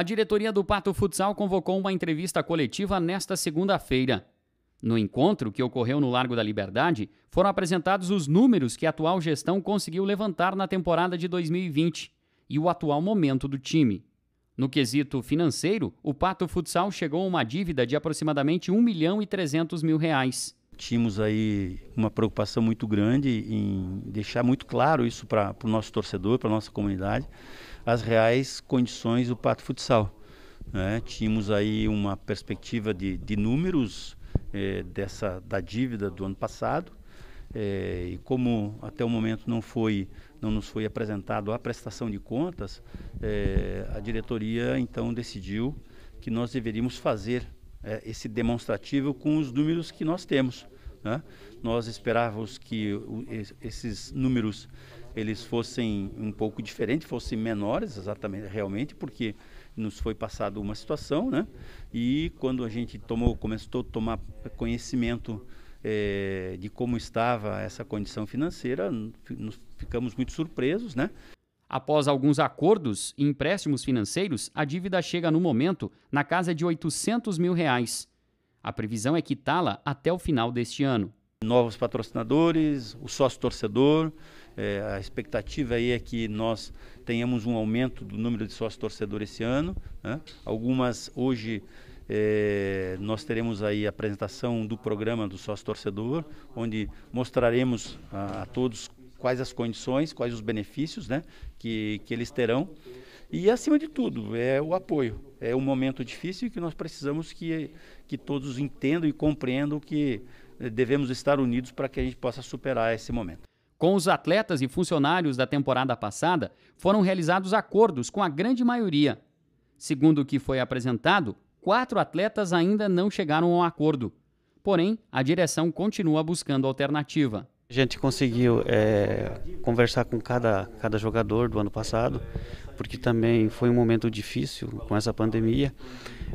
A diretoria do Pato Futsal convocou uma entrevista coletiva nesta segunda-feira. No encontro, que ocorreu no Largo da Liberdade, foram apresentados os números que a atual gestão conseguiu levantar na temporada de 2020 e o atual momento do time. No quesito financeiro, o Pato Futsal chegou a uma dívida de aproximadamente 1 milhão e 300 mil reais tínhamos aí uma preocupação muito grande em deixar muito claro isso para o nosso torcedor, para a nossa comunidade, as reais condições do Pato Futsal. Né? Tínhamos aí uma perspectiva de, de números eh, dessa, da dívida do ano passado, eh, e como até o momento não foi não nos foi apresentado a prestação de contas, eh, a diretoria então decidiu que nós deveríamos fazer é, esse demonstrativo com os números que nós temos. Né? Nós esperávamos que o, esses números eles fossem um pouco diferentes, fossem menores, exatamente, realmente, porque nos foi passado uma situação, né? E quando a gente tomou, começou a tomar conhecimento é, de como estava essa condição financeira, ficamos muito surpresos, né? Após alguns acordos e empréstimos financeiros, a dívida chega no momento na casa de 800 mil reais. A previsão é quitá-la até o final deste ano. Novos patrocinadores, o sócio torcedor. É, a expectativa aí é que nós tenhamos um aumento do número de sócio torcedor esse ano. Né? Algumas hoje é, nós teremos aí a apresentação do programa do sócio torcedor, onde mostraremos a, a todos quais as condições, quais os benefícios né, que, que eles terão. E, acima de tudo, é o apoio. É um momento difícil que nós precisamos que, que todos entendam e compreendam que eh, devemos estar unidos para que a gente possa superar esse momento. Com os atletas e funcionários da temporada passada, foram realizados acordos com a grande maioria. Segundo o que foi apresentado, quatro atletas ainda não chegaram a um acordo. Porém, a direção continua buscando alternativa. A gente conseguiu é, conversar com cada, cada jogador do ano passado, porque também foi um momento difícil com essa pandemia.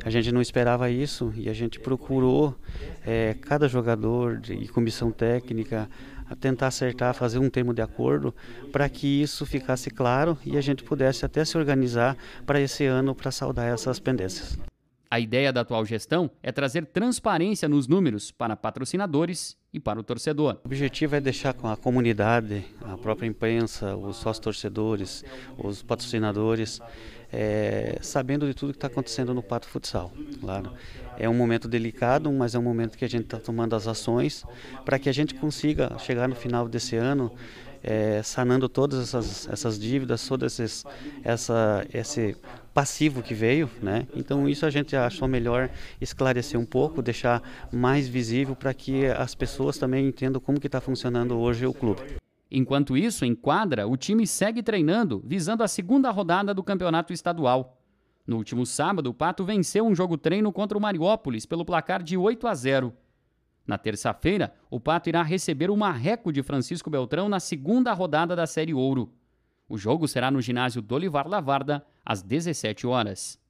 A gente não esperava isso e a gente procurou é, cada jogador e comissão técnica tentar acertar, fazer um termo de acordo para que isso ficasse claro e a gente pudesse até se organizar para esse ano para saldar essas pendências. A ideia da atual gestão é trazer transparência nos números para patrocinadores e para o torcedor. O objetivo é deixar com a comunidade, a própria imprensa, os sócios torcedores, os patrocinadores, é, sabendo de tudo que está acontecendo no Pato Futsal. Claro. É um momento delicado, mas é um momento que a gente está tomando as ações para que a gente consiga chegar no final desse ano é, sanando todas essas, essas dívidas, todo esses, essa, esse passivo que veio, né? Então isso a gente achou melhor esclarecer um pouco, deixar mais visível para que as pessoas também entendam como que está funcionando hoje o clube. Enquanto isso, em quadra, o time segue treinando, visando a segunda rodada do campeonato estadual. No último sábado, o Pato venceu um jogo treino contra o Mariópolis pelo placar de 8 a 0. Na terça-feira, o Pato irá receber o Marreco de Francisco Beltrão na segunda rodada da Série Ouro. O jogo será no ginásio Dolivar Lavarda, às 17 horas.